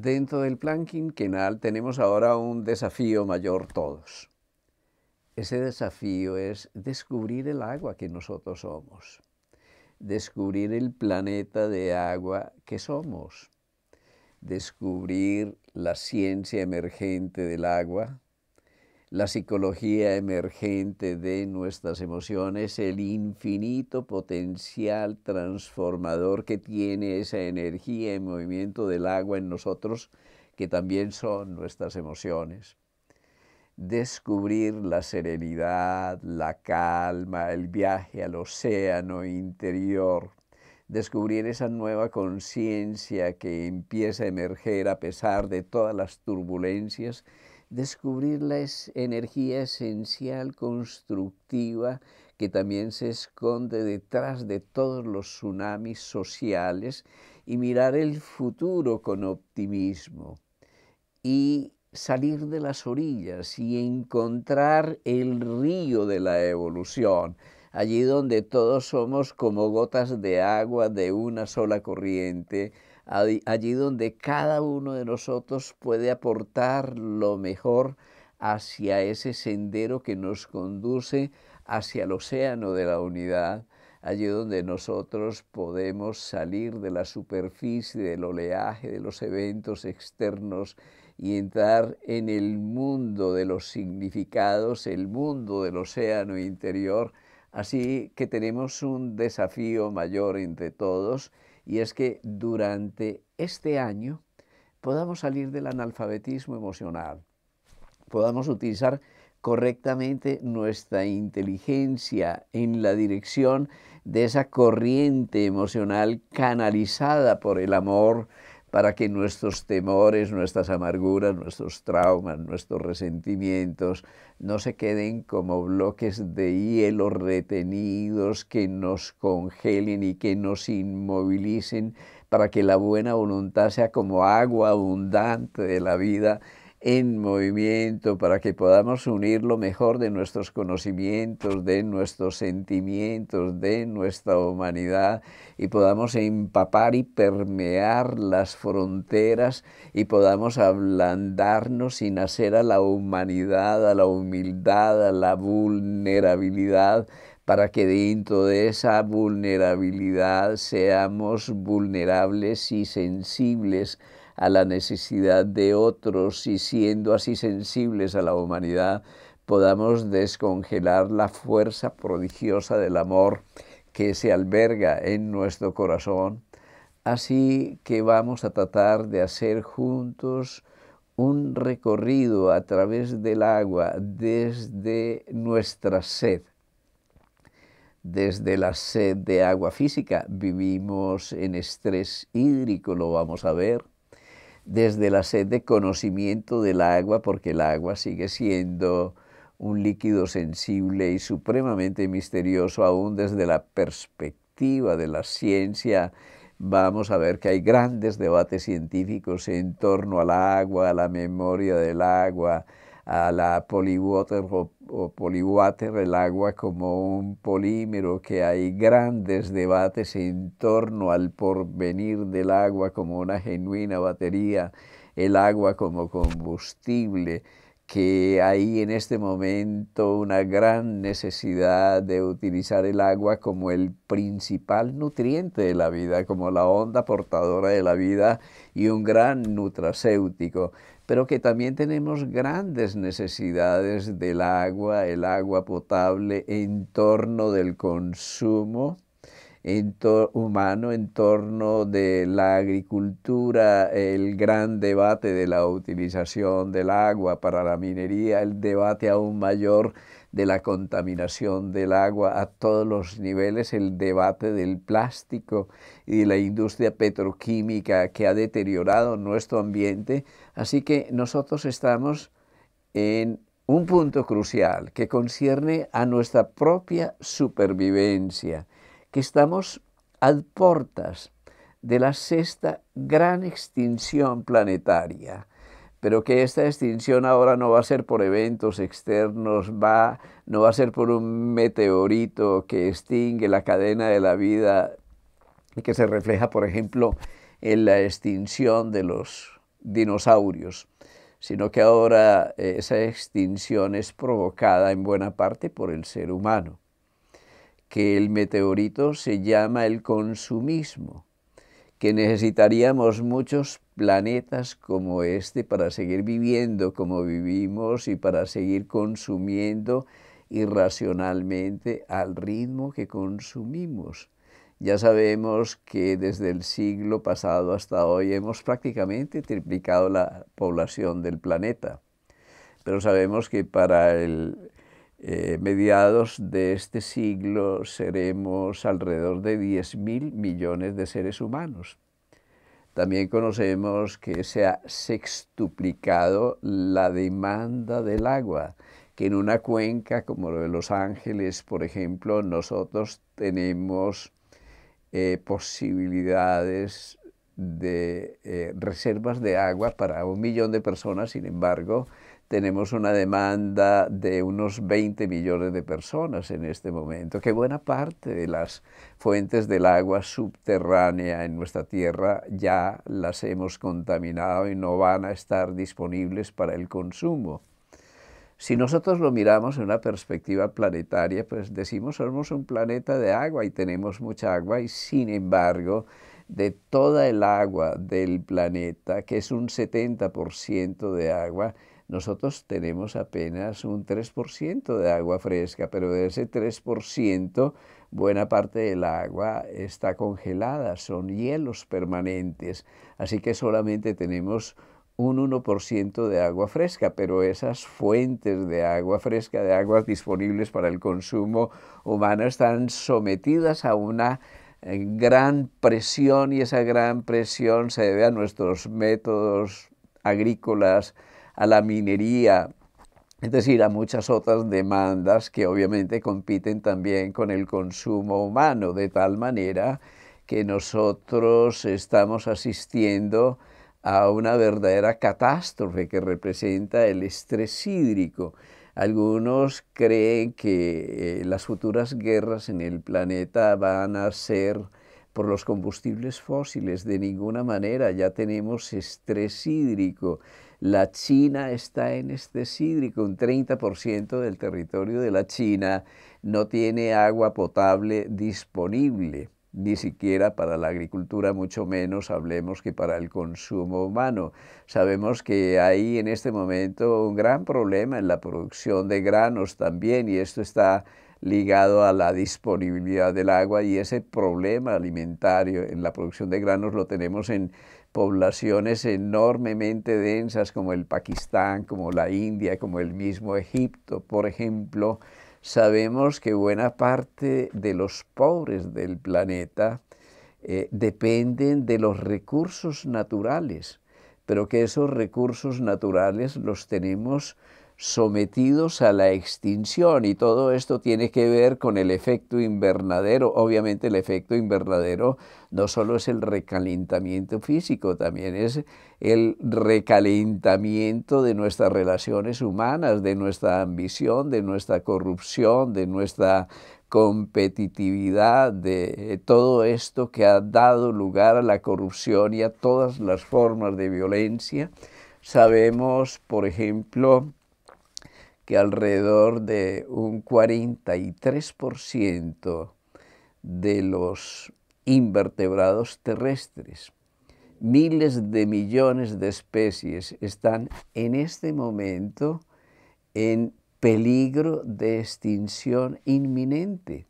Dentro del plan quinquenal tenemos ahora un desafío mayor todos. Ese desafío es descubrir el agua que nosotros somos, descubrir el planeta de agua que somos, descubrir la ciencia emergente del agua, la psicología emergente de nuestras emociones, el infinito potencial transformador que tiene esa energía en movimiento del agua en nosotros, que también son nuestras emociones. Descubrir la serenidad, la calma, el viaje al océano interior, descubrir esa nueva conciencia que empieza a emerger a pesar de todas las turbulencias descubrir la energía esencial constructiva que también se esconde detrás de todos los tsunamis sociales y mirar el futuro con optimismo y salir de las orillas y encontrar el río de la evolución, allí donde todos somos como gotas de agua de una sola corriente, allí donde cada uno de nosotros puede aportar lo mejor hacia ese sendero que nos conduce hacia el océano de la unidad, allí donde nosotros podemos salir de la superficie, del oleaje, de los eventos externos y entrar en el mundo de los significados, el mundo del océano interior. Así que tenemos un desafío mayor entre todos y es que durante este año podamos salir del analfabetismo emocional, podamos utilizar correctamente nuestra inteligencia en la dirección de esa corriente emocional canalizada por el amor, para que nuestros temores, nuestras amarguras, nuestros traumas, nuestros resentimientos no se queden como bloques de hielo retenidos que nos congelen y que nos inmovilicen, para que la buena voluntad sea como agua abundante de la vida en movimiento para que podamos unir lo mejor de nuestros conocimientos, de nuestros sentimientos, de nuestra humanidad y podamos empapar y permear las fronteras y podamos ablandarnos y nacer a la humanidad, a la humildad, a la vulnerabilidad para que dentro de esa vulnerabilidad seamos vulnerables y sensibles a la necesidad de otros y siendo así sensibles a la humanidad, podamos descongelar la fuerza prodigiosa del amor que se alberga en nuestro corazón. Así que vamos a tratar de hacer juntos un recorrido a través del agua desde nuestra sed. Desde la sed de agua física vivimos en estrés hídrico, lo vamos a ver desde la sed de conocimiento del agua, porque el agua sigue siendo un líquido sensible y supremamente misterioso, aún desde la perspectiva de la ciencia. Vamos a ver que hay grandes debates científicos en torno al agua, a la memoria del agua, a la poliwater o, el agua como un polímero, que hay grandes debates en torno al porvenir del agua como una genuina batería, el agua como combustible, que hay en este momento una gran necesidad de utilizar el agua como el principal nutriente de la vida, como la onda portadora de la vida y un gran nutracéutico pero que también tenemos grandes necesidades del agua, el agua potable en torno del consumo humano, en torno de la agricultura, el gran debate de la utilización del agua para la minería, el debate aún mayor de la contaminación del agua a todos los niveles, el debate del plástico y de la industria petroquímica que ha deteriorado nuestro ambiente Así que nosotros estamos en un punto crucial que concierne a nuestra propia supervivencia, que estamos a portas de la sexta gran extinción planetaria, pero que esta extinción ahora no va a ser por eventos externos, va, no va a ser por un meteorito que extingue la cadena de la vida y que se refleja, por ejemplo, en la extinción de los dinosaurios, sino que ahora eh, esa extinción es provocada en buena parte por el ser humano, que el meteorito se llama el consumismo, que necesitaríamos muchos planetas como este para seguir viviendo como vivimos y para seguir consumiendo irracionalmente al ritmo que consumimos. Ya sabemos que desde el siglo pasado hasta hoy hemos prácticamente triplicado la población del planeta, pero sabemos que para eh, mediados de este siglo seremos alrededor de 10 mil millones de seres humanos. También conocemos que se ha sextuplicado la demanda del agua, que en una cuenca como la de Los Ángeles, por ejemplo, nosotros tenemos eh, posibilidades de eh, reservas de agua para un millón de personas, sin embargo, tenemos una demanda de unos 20 millones de personas en este momento, que buena parte de las fuentes del agua subterránea en nuestra tierra ya las hemos contaminado y no van a estar disponibles para el consumo. Si nosotros lo miramos en una perspectiva planetaria, pues decimos somos un planeta de agua y tenemos mucha agua y sin embargo de toda el agua del planeta, que es un 70% de agua, nosotros tenemos apenas un 3% de agua fresca, pero de ese 3%, buena parte del agua está congelada, son hielos permanentes, así que solamente tenemos un 1% de agua fresca, pero esas fuentes de agua fresca, de aguas disponibles para el consumo humano, están sometidas a una eh, gran presión y esa gran presión se debe a nuestros métodos agrícolas, a la minería, es decir, a muchas otras demandas que obviamente compiten también con el consumo humano, de tal manera que nosotros estamos asistiendo a una verdadera catástrofe que representa el estrés hídrico. Algunos creen que eh, las futuras guerras en el planeta van a ser por los combustibles fósiles. De ninguna manera, ya tenemos estrés hídrico. La China está en estrés hídrico. Un 30% del territorio de la China no tiene agua potable disponible ni siquiera para la agricultura, mucho menos hablemos que para el consumo humano. Sabemos que hay en este momento un gran problema en la producción de granos también y esto está ligado a la disponibilidad del agua y ese problema alimentario en la producción de granos lo tenemos en poblaciones enormemente densas como el Pakistán, como la India, como el mismo Egipto, por ejemplo, sabemos que buena parte de los pobres del planeta eh, dependen de los recursos naturales, pero que esos recursos naturales los tenemos sometidos a la extinción y todo esto tiene que ver con el efecto invernadero. Obviamente el efecto invernadero no solo es el recalentamiento físico, también es el recalentamiento de nuestras relaciones humanas, de nuestra ambición, de nuestra corrupción, de nuestra competitividad, de todo esto que ha dado lugar a la corrupción y a todas las formas de violencia. Sabemos, por ejemplo, que alrededor de un 43% de los invertebrados terrestres, miles de millones de especies están en este momento en peligro de extinción inminente.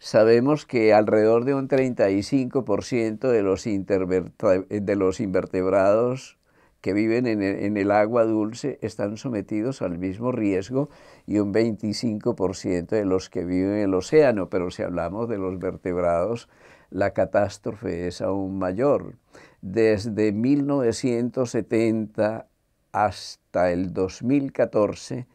Sabemos que alrededor de un 35% de los, de los invertebrados que viven en el, agua dulce están sometidos al mismo riesgo y un 25% de los que viven en el océano, pero si hablamos de los vertebrados, la catástrofe es aún mayor. Desde 1970 hasta el 2014,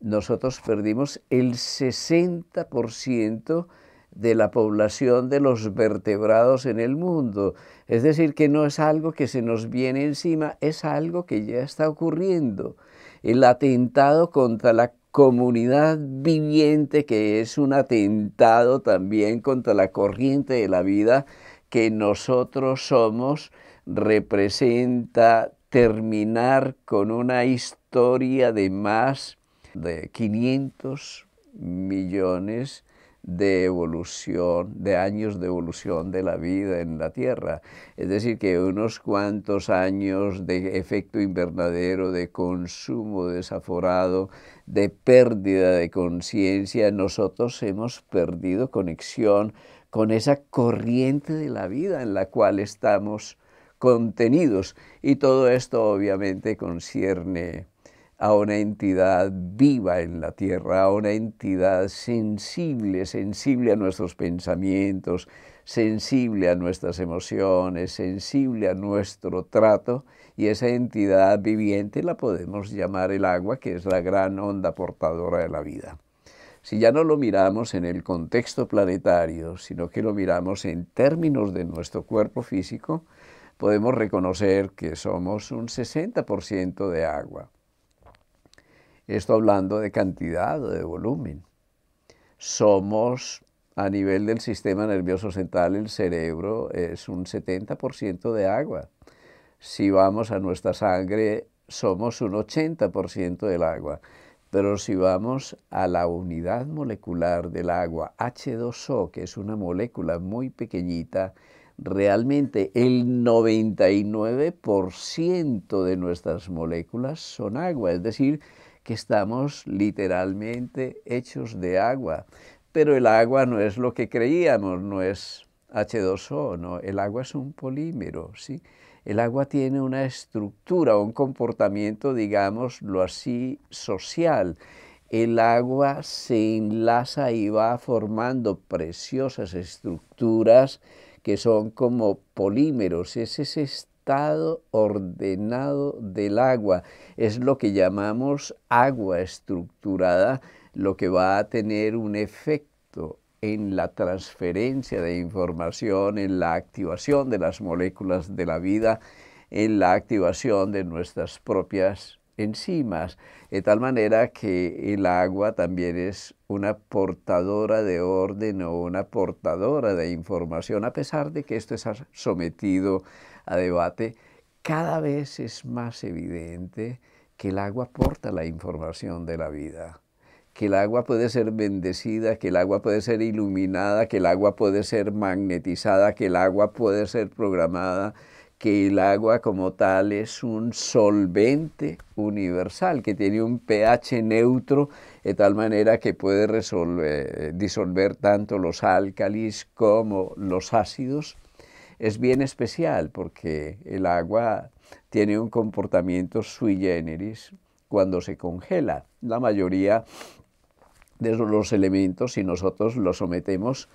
nosotros perdimos el 60% de la población de los vertebrados en el mundo. Es decir, que no es algo que se nos viene encima, es algo que ya está ocurriendo. El atentado contra la comunidad viviente, que es un atentado también contra la corriente de la vida que nosotros somos, representa terminar con una historia de más de 500 millones de evolución, de años de evolución de la vida en la Tierra. Es decir, que unos cuantos años de efecto invernadero, de consumo desaforado, de pérdida de conciencia, nosotros hemos perdido conexión con esa corriente de la vida en la cual estamos contenidos. Y todo esto obviamente concierne a una entidad viva en la tierra, a una entidad sensible, sensible a nuestros pensamientos, sensible a nuestras emociones, sensible a nuestro trato, y esa entidad viviente la podemos llamar el agua, que es la gran onda portadora de la vida. Si ya no lo miramos en el contexto planetario, sino que lo miramos en términos de nuestro cuerpo físico, podemos reconocer que somos un 60% de agua esto hablando de cantidad o de volumen. Somos, a nivel del sistema nervioso central, el cerebro es un 70% de agua. Si vamos a nuestra sangre, somos un 80% del agua. Pero si vamos a la unidad molecular del agua, H2O, que es una molécula muy pequeñita, realmente el 99% de nuestras moléculas son agua, es decir, que estamos literalmente hechos de agua. Pero el agua no es lo que creíamos, no es H2O, no, el agua es un polímero, ¿sí? El agua tiene una estructura, un comportamiento, digamos, lo así, social. El agua se enlaza y va formando preciosas estructuras que son como polímeros. Es ese estado ordenado del agua. Es lo que llamamos agua estructurada, lo que va a tener un efecto en la transferencia de información, en la activación de las moléculas de la vida, en la activación de nuestras propias enzimas, de tal manera que el agua también es una portadora de orden o una portadora de información, a pesar de que esto es sometido a debate, cada vez es más evidente que el agua aporta la información de la vida, que el agua puede ser bendecida, que el agua puede ser iluminada, que el agua puede ser magnetizada, que el agua puede ser programada, que el agua como tal es un solvente universal, que tiene un pH neutro, de tal manera que puede eh, disolver tanto los álcalis como los ácidos es bien especial porque el agua tiene un comportamiento sui generis cuando se congela. La mayoría de los elementos, si nosotros los sometemos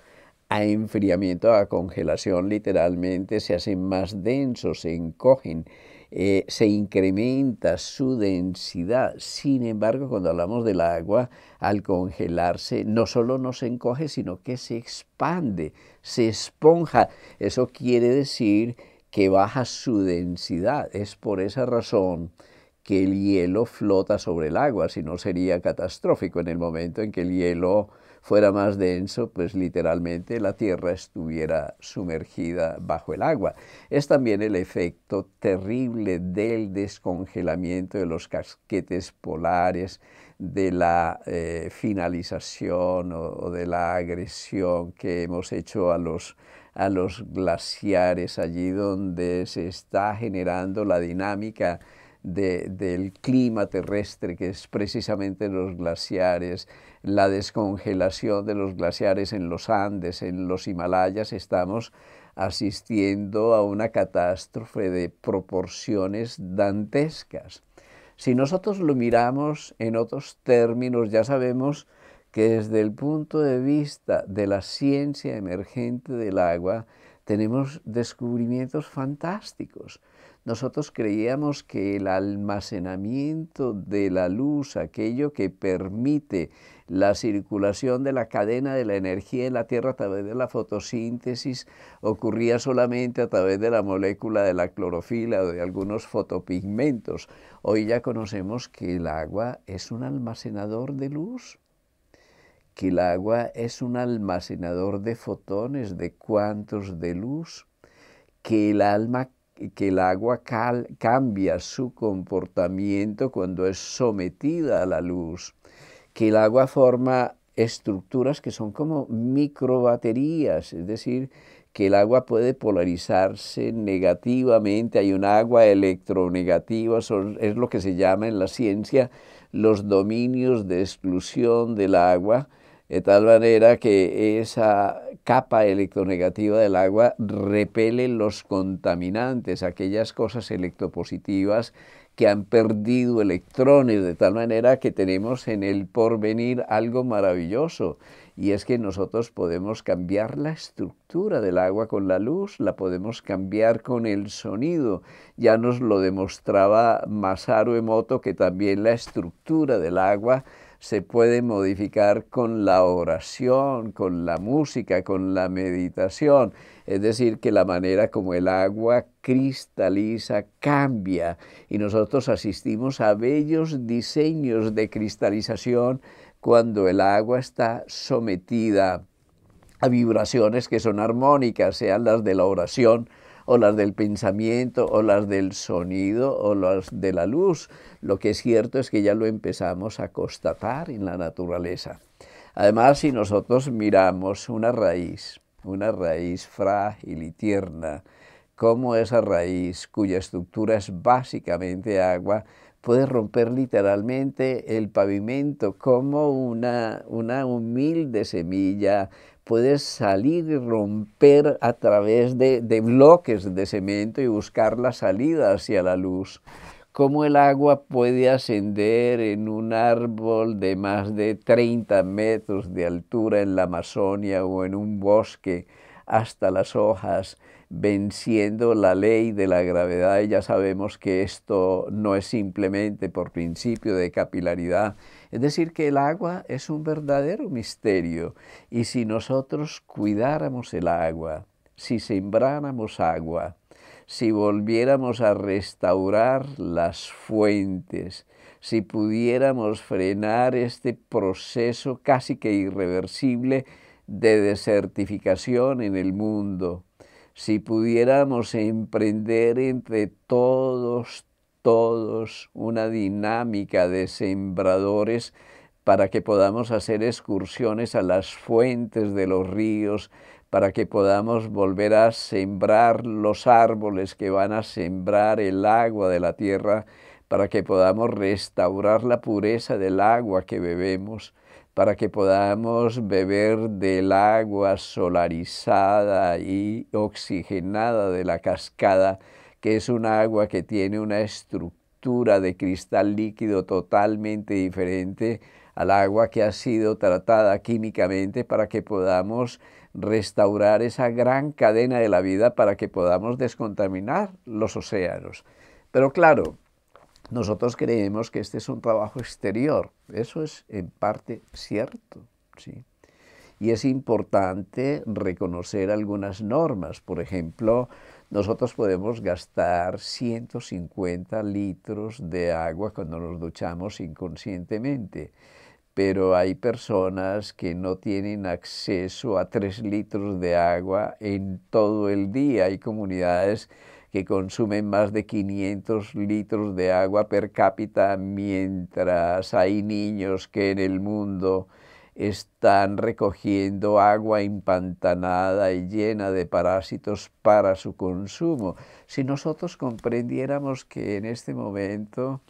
a enfriamiento, a congelación, literalmente se hacen más densos, se encogen, eh, se incrementa su densidad. Sin embargo, cuando hablamos del agua, al congelarse, no solo no se encoge, sino que se expande, se esponja. Eso quiere decir que baja su densidad. Es por esa razón que el hielo flota sobre el agua, si no sería catastrófico en el momento en que el hielo fuera más denso, pues literalmente la Tierra estuviera sumergida bajo el agua. Es también el efecto terrible del descongelamiento de los casquetes polares, de la eh, finalización o, de la agresión que hemos hecho a los, a los glaciares, allí donde se está generando la dinámica del clima terrestre, que es precisamente los glaciares, la descongelación de los glaciares en los Andes, en los Himalayas, estamos asistiendo a una catástrofe de proporciones dantescas. Si nosotros lo miramos en otros términos, ya sabemos que desde el punto de vista de la ciencia emergente del agua, tenemos descubrimientos fantásticos nosotros creíamos que el almacenamiento de la luz, aquello que permite la circulación de la cadena de la energía en la Tierra a través de la fotosíntesis, ocurría solamente a través de la molécula de la clorofila o de algunos fotopigmentos. Hoy ya conocemos que el agua es un almacenador de luz que el agua es un almacenador de fotones, de cuantos de luz, que el alma que el agua cambia su comportamiento cuando es sometida a la luz, que el agua forma estructuras que son como microbaterías, es decir, que el agua puede polarizarse negativamente, hay un agua electronegativa, es lo que se llama en la ciencia los dominios de exclusión del agua, de tal manera que esa capa electronegativa del agua repele los contaminantes, aquellas cosas electropositivas que han perdido electrones, de tal manera que tenemos en el porvenir algo maravilloso, y es que nosotros podemos cambiar la estructura del agua con la luz, la podemos cambiar con el sonido. Ya nos lo demostraba Masaru Emoto, que también la estructura del agua se puede modificar con la oración, con la música, con la meditación. Es decir, que la manera como el agua cristaliza cambia y nosotros asistimos a bellos diseños de cristalización cuando el agua está sometida a vibraciones que son armónicas, sean las de la oración, o las del pensamiento, o las del sonido, o las de la luz. Lo que es cierto es que ya lo empezamos a constatar en la naturaleza. Además, si nosotros miramos una raíz, una raíz frágil y tierna, cómo esa raíz, cuya estructura es básicamente agua, puede romper literalmente el pavimento, como una, una humilde semilla Puedes salir y romper a través de, de bloques de cemento y buscar la salida hacia la luz cómo el agua puede ascender en un árbol de más de 30 metros de altura en la Amazonia o en un bosque hasta las hojas venciendo la ley de la gravedad. Y ya sabemos que esto no es simplemente por principio de capilaridad. Es decir, que el agua es un verdadero misterio. Y si nosotros cuidáramos el agua, si sembráramos agua, si volviéramos a restaurar las fuentes, si pudiéramos frenar este proceso casi que irreversible de desertificación en el mundo, si pudiéramos emprender entre todos, todos una dinámica de sembradores para que podamos hacer excursiones a las fuentes de los ríos, para que podamos volver a sembrar los árboles que van a sembrar el agua de la tierra, para que podamos restaurar la pureza del agua que bebemos, para que podamos beber del agua solarizada y oxigenada de la cascada, que es un agua que tiene una estructura de cristal líquido totalmente diferente al agua que ha sido tratada químicamente para que podamos restaurar esa gran cadena de la vida para que podamos descontaminar los océanos. Pero claro, nosotros creemos que este es un trabajo exterior. Eso es en parte cierto. ¿sí? Y es importante reconocer algunas normas. Por ejemplo, nosotros podemos gastar 150 litros de agua cuando nos duchamos inconscientemente, pero hay personas que no tienen acceso a 3 litros de agua en todo el día. Hay comunidades que consumen más de 500 litros de agua per cápita, mientras hay niños que en el mundo están recogiendo agua empantanada y llena de parásitos para su consumo. Si nosotros comprendiéramos que en este momento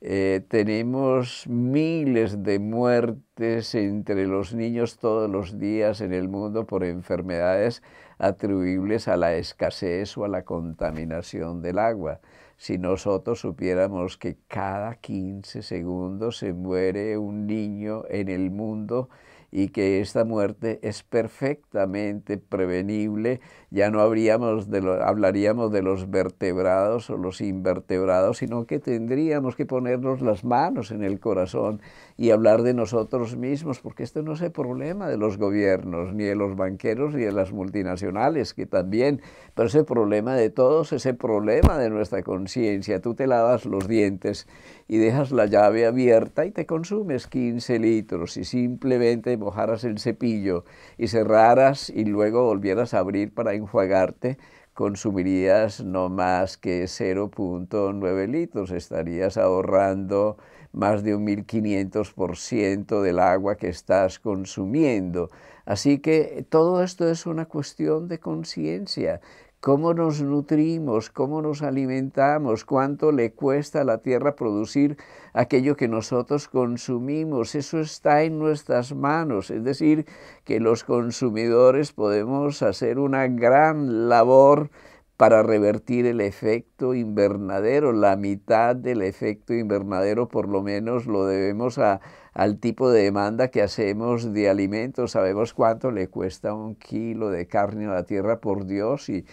eh, tenemos miles de muertes entre los niños todos los días en el mundo por enfermedades atribuibles a la escasez o a la contaminación del agua. Si nosotros supiéramos que cada 15 segundos se muere un niño en el mundo, y que esta muerte es perfectamente prevenible, ya no habríamos de hablaríamos de los vertebrados o los invertebrados, sino que tendríamos que ponernos las manos en el corazón y hablar de nosotros mismos, porque esto no es el problema de los gobiernos, ni de los banqueros, ni de las multinacionales, que también, pero es el problema de todos, el problema de nuestra conciencia. Tú te lavas los dientes y dejas la llave abierta y te consumes 15 litros. y simplemente mojaras el cepillo y cerraras y luego volvieras a abrir para enjuagarte, consumirías no más que 0.9 litros. Estarías ahorrando más de un 1500% del agua que estás consumiendo. Así que todo esto es una cuestión de conciencia cómo nos nutrimos, cómo nos alimentamos, cuánto le cuesta a la tierra producir aquello que nosotros consumimos. Eso está en nuestras manos, es decir, que los consumidores podemos hacer una gran labor para revertir el efecto invernadero. La mitad del efecto invernadero por lo menos lo debemos a, al tipo de demanda que hacemos de alimentos. Sabemos cuánto le cuesta un kilo de carne a la tierra por Dios y,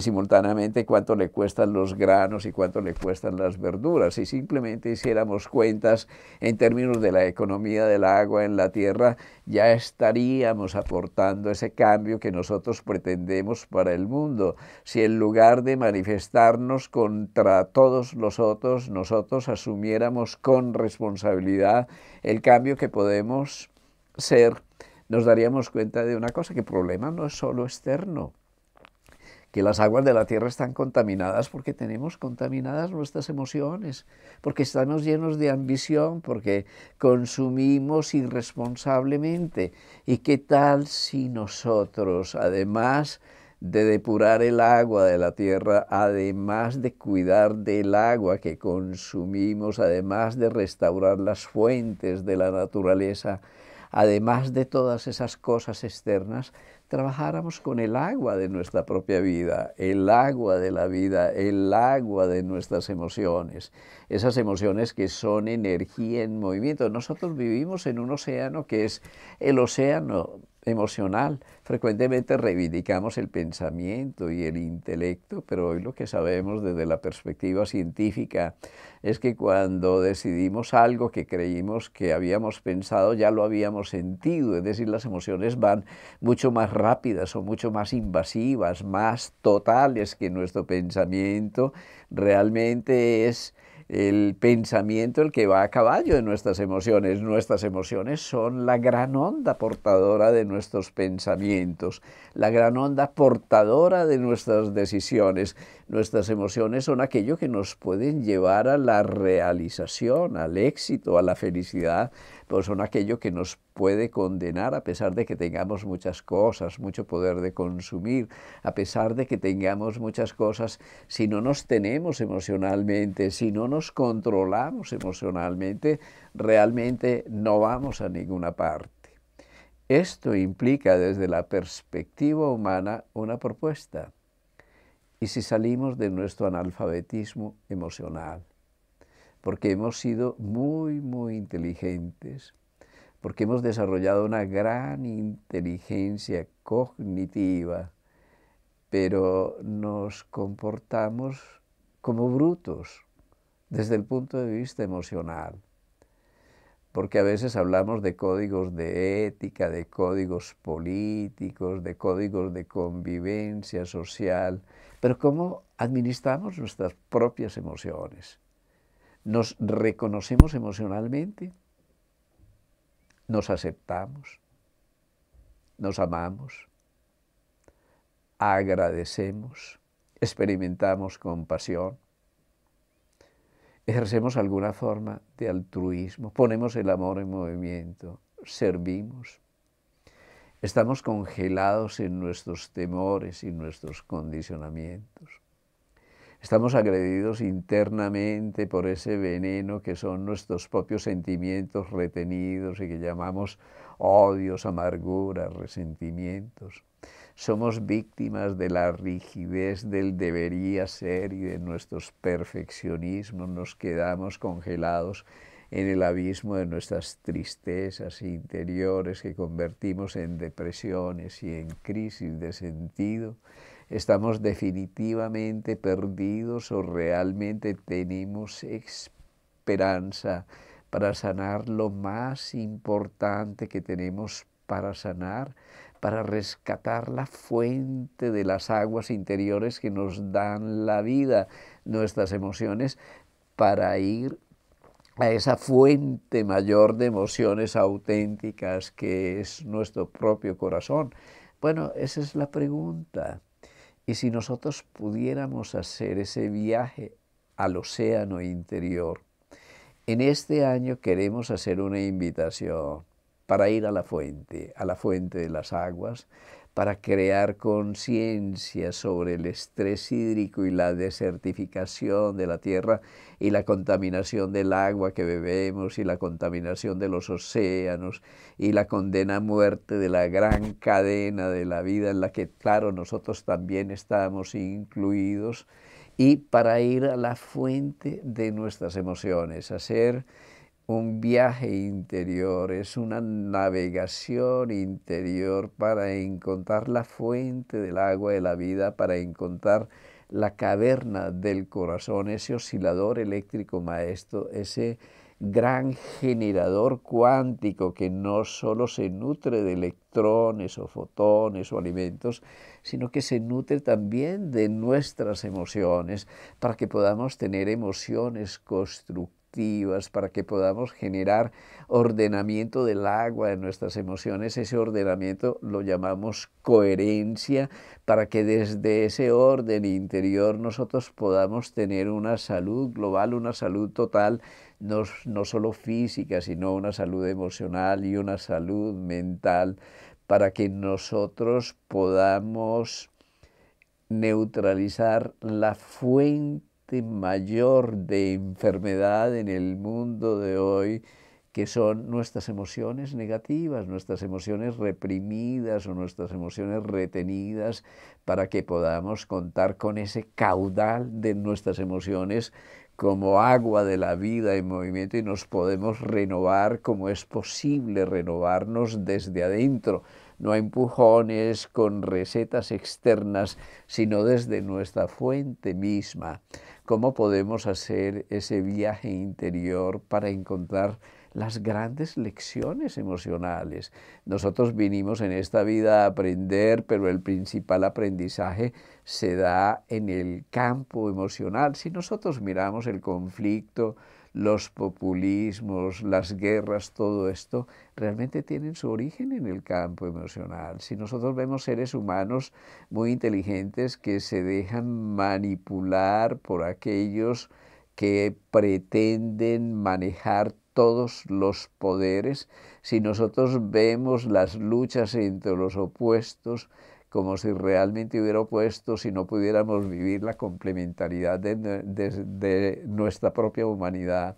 simultáneamente cuánto le cuestan los granos y cuánto le cuestan las verduras. Si simplemente hiciéramos cuentas en términos de la economía del agua en la tierra, ya estaríamos aportando ese cambio que nosotros pretendemos para el mundo. Si en lugar de manifestarnos contra todos los otros, nosotros asumiéramos con responsabilidad el cambio que podemos ser, nos daríamos cuenta de una cosa, que el problema no es solo externo, que las aguas de la tierra están contaminadas porque tenemos contaminadas nuestras emociones, porque estamos llenos de ambición, porque consumimos irresponsablemente. ¿Y qué tal si nosotros, además de depurar el agua de la tierra, además de cuidar del agua que consumimos, además de restaurar las fuentes de la naturaleza, además de todas esas cosas externas, trabajáramos con el agua de nuestra propia vida, el agua de la vida, el agua de nuestras emociones, esas emociones que son energía en movimiento. Nosotros vivimos en un océano que es el océano emocional. Frecuentemente reivindicamos el pensamiento y el intelecto, pero hoy lo que sabemos desde la perspectiva científica es que cuando decidimos algo que creímos que habíamos pensado, ya lo habíamos sentido, es decir, las emociones van mucho más rápidas son mucho más invasivas, más totales que nuestro pensamiento. Realmente es el pensamiento el que va a caballo de nuestras emociones. Nuestras emociones son la gran onda portadora de nuestros pensamientos, la gran onda portadora de nuestras decisiones. Nuestras emociones son aquello que nos pueden llevar a la realización, al éxito, a la felicidad, pues son aquello que nos puede condenar a pesar de que tengamos muchas cosas, mucho poder de consumir, a pesar de que tengamos muchas cosas, si no nos tenemos emocionalmente, si no nos controlamos emocionalmente, realmente no vamos a ninguna parte. Esto implica desde la perspectiva humana una propuesta. ¿Y si salimos de nuestro analfabetismo emocional? Porque hemos sido muy, muy inteligentes porque hemos desarrollado una gran inteligencia cognitiva, pero nos comportamos como brutos desde el punto de vista emocional, porque a veces hablamos de códigos de ética, de códigos políticos, de códigos de convivencia social, pero ¿cómo administramos nuestras propias emociones? ¿Nos reconocemos emocionalmente? nos aceptamos, nos amamos, agradecemos, experimentamos compasión, ejercemos alguna forma de altruismo, ponemos el amor en movimiento, servimos. Estamos congelados en nuestros temores y nuestros condicionamientos. Estamos agredidos internamente por ese veneno que son nuestros propios sentimientos retenidos y que llamamos odios, amarguras, resentimientos. Somos víctimas de la rigidez del debería ser y de nuestros perfeccionismos. Nos quedamos congelados en el abismo de nuestras tristezas interiores que convertimos en depresiones y en crisis de sentido estamos definitivamente perdidos o realmente tenemos esperanza para sanar lo más importante que tenemos para sanar, para rescatar la fuente de las aguas interiores que nos dan la vida, nuestras emociones, para ir a esa fuente mayor de emociones auténticas que es nuestro propio corazón. Bueno, esa es la pregunta. Y si nosotros pudiéramos hacer ese viaje al océano interior, en este año queremos hacer una invitación para ir a la fuente, a la fuente de las aguas, para crear conciencia sobre el estrés hídrico y la desertificación de la tierra y la contaminación del agua que bebemos y la contaminación de los océanos y la condena a muerte de la gran cadena de la vida en la que, claro, nosotros también estamos incluidos y para ir a la fuente de nuestras emociones, hacer un viaje interior, es una navegación interior para encontrar la fuente del agua de la vida, para encontrar la caverna del corazón, ese oscilador eléctrico maestro, ese gran generador cuántico que no solo se nutre de electrones o fotones o alimentos, sino que se nutre también de nuestras emociones para que podamos tener emociones constructivas para que podamos generar ordenamiento del agua en nuestras emociones. Ese ordenamiento lo llamamos coherencia para que desde ese orden interior nosotros podamos tener una salud global, una salud total, no solo física, sino una salud emocional y una salud mental para que nosotros podamos neutralizar la fuente este mayor de enfermedad en el mundo de hoy, que son nuestras emociones negativas, nuestras emociones reprimidas o nuestras emociones retenidas, para que podamos contar con ese caudal de nuestras emociones como agua de la vida en movimiento y nos podemos renovar como es posible renovarnos desde adentro no a empujones con recetas externas, sino desde nuestra fuente misma. ¿Cómo podemos hacer ese viaje interior para encontrar las grandes lecciones emocionales. Nosotros vinimos en esta vida a aprender, pero el principal aprendizaje se da en el campo emocional. Si nosotros miramos el conflicto, los populismos, las guerras, todo esto, realmente tienen su origen en el campo emocional. Si nosotros vemos seres humanos muy inteligentes que se dejan manipular por aquellos que pretenden manejar todos los poderes, si nosotros vemos las luchas entre los opuestos, como si realmente hubiera opuesto si no pudiéramos vivir la complementariedad de, nuestra propia humanidad.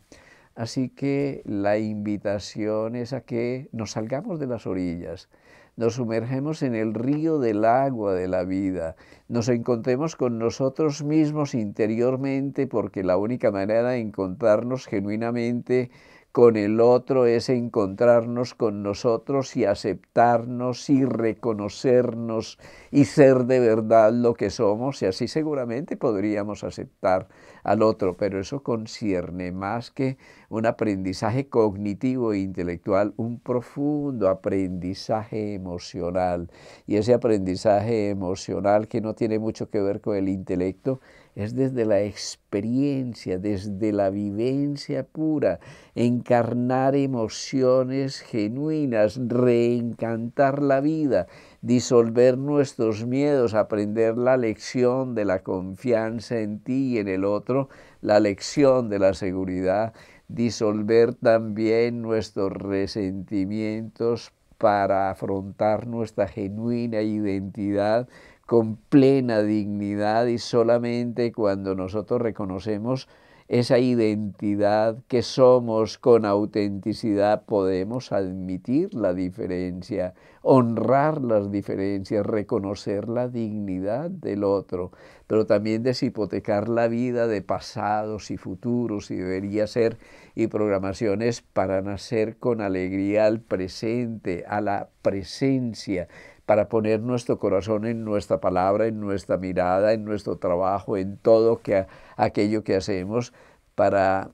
Así que la invitación es a que nos salgamos de las orillas, nos sumergemos en el río del agua de la vida, nos encontremos con nosotros mismos interiormente, porque la única manera de encontrarnos genuinamente con el otro es encontrarnos con nosotros y aceptarnos y reconocernos y ser de verdad lo que somos y así seguramente podríamos aceptar al otro, pero eso concierne más que un aprendizaje cognitivo e intelectual, un profundo aprendizaje emocional y ese aprendizaje emocional que no tiene mucho que ver con el intelecto, es desde la experiencia, desde la vivencia pura, encarnar emociones genuinas, reencantar la vida, disolver nuestros miedos, aprender la lección de la confianza en ti y en el otro, la lección de la seguridad, disolver también nuestros resentimientos para afrontar nuestra genuina identidad con plena dignidad y solamente cuando nosotros reconocemos esa identidad que somos con autenticidad podemos admitir la diferencia, honrar las diferencias, reconocer la dignidad del otro, pero también deshipotecar la vida de pasados y futuros y debería ser y programaciones para nacer con alegría al presente, a la presencia, para poner nuestro corazón en nuestra palabra, en nuestra mirada, en nuestro trabajo, en todo que, aquello que hacemos, para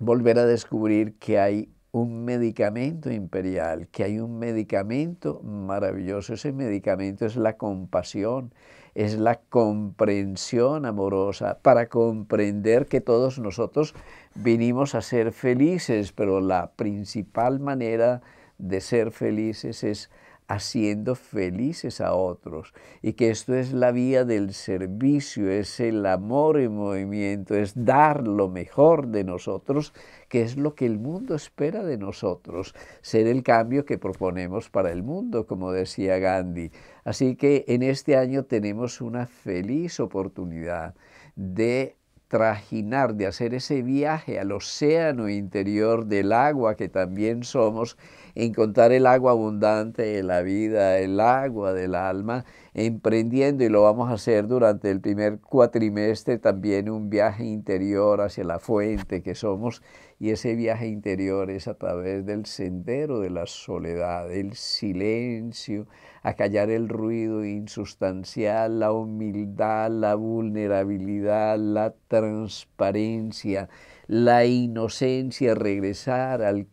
volver a descubrir que hay un medicamento imperial, que hay un medicamento maravilloso. Ese medicamento es la compasión, es la comprensión amorosa, para comprender que todos nosotros vinimos a ser felices, pero la principal manera de ser felices es haciendo felices a otros y que esto es la vía del servicio, es el amor en movimiento, es dar lo mejor de nosotros, que es lo que el mundo espera de nosotros, ser el cambio que proponemos para el mundo, como decía Gandhi. Así que en este año tenemos una feliz oportunidad de trajinar, de hacer ese viaje al océano interior del agua que también somos encontrar el agua abundante de la vida, el agua del alma, emprendiendo, y lo vamos a hacer durante el primer cuatrimestre, también un viaje interior hacia la fuente que somos, y ese viaje interior es a través del sendero de la soledad, el silencio, acallar el ruido insustancial, la humildad, la vulnerabilidad, la transparencia, la inocencia, regresar al,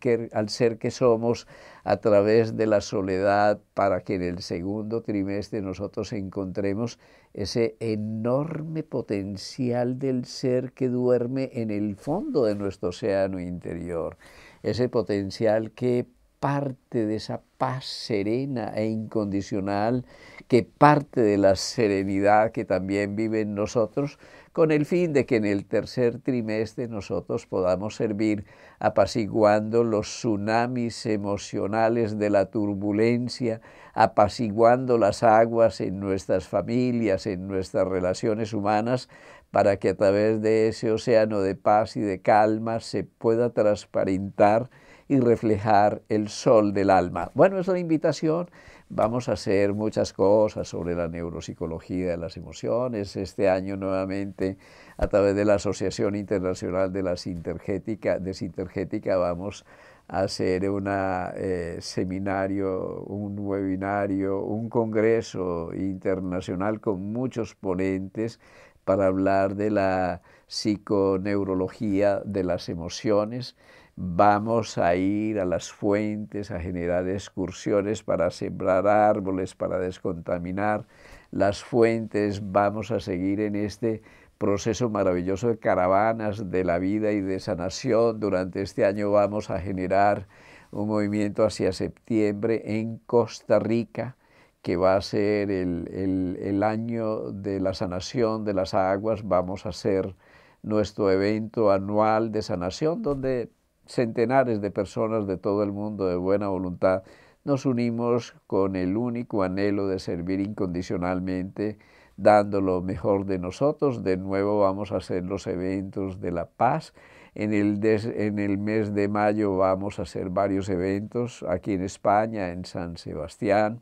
ser que somos a través de la soledad para que en el segundo trimestre nosotros encontremos ese enorme potencial del ser que duerme en el fondo de nuestro océano interior, ese potencial que parte de esa paz serena e incondicional, que parte de la serenidad que también vive en nosotros, con el fin de que en el tercer trimestre nosotros podamos servir apaciguando los tsunamis emocionales de la turbulencia, apaciguando las aguas en nuestras familias, en nuestras relaciones humanas, para que a través de ese océano de paz y de calma se pueda transparentar y reflejar el sol del alma. Bueno, es la invitación Vamos a hacer muchas cosas sobre la neuropsicología de las emociones. Este año nuevamente, a través de la Asociación Internacional de la Sintergética, de vamos a hacer un eh, seminario, un webinario, un congreso internacional con muchos ponentes para hablar de la psiconeurología de las emociones, vamos a ir a las fuentes, a generar excursiones para sembrar árboles, para descontaminar las fuentes, vamos a seguir en este proceso maravilloso de caravanas de la vida y de sanación. Durante este año vamos a generar un movimiento hacia septiembre en Costa Rica, que va a ser el, el año de la sanación de las aguas. Vamos a hacer nuestro evento anual de sanación, donde centenares de personas de todo el mundo de buena voluntad nos unimos con el único anhelo de servir incondicionalmente, dando lo mejor de nosotros. De nuevo vamos a hacer los eventos de la paz. En el, en el mes de mayo vamos a hacer varios eventos aquí en España, en San Sebastián.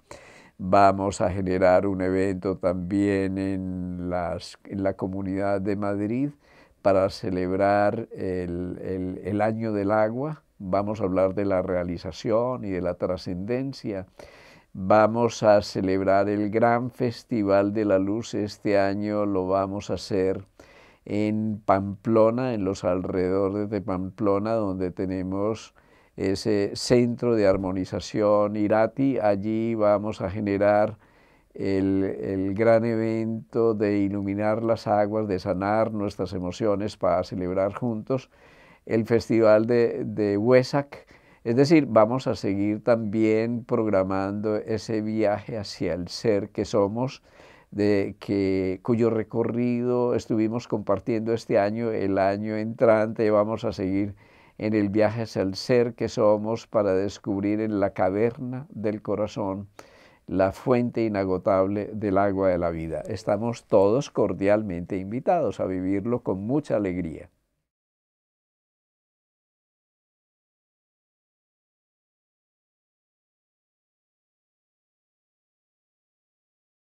Vamos a generar un evento también en, las, en la comunidad de Madrid para celebrar el, año del agua. Vamos a hablar de la realización y de la trascendencia. Vamos a celebrar el gran festival de la luz. Este año lo vamos a hacer en Pamplona, en los alrededores de Pamplona, donde tenemos ese centro de armonización Irati. Allí vamos a generar el, gran evento de iluminar las aguas, de sanar nuestras emociones para celebrar juntos el Festival de, Huesac. Es decir, vamos a seguir también programando ese viaje hacia el ser que somos, de que, cuyo recorrido estuvimos compartiendo este año, el año entrante vamos a seguir en el viaje hacia el ser que somos para descubrir en la caverna del corazón la fuente inagotable del agua de la vida. Estamos todos cordialmente invitados a vivirlo con mucha alegría.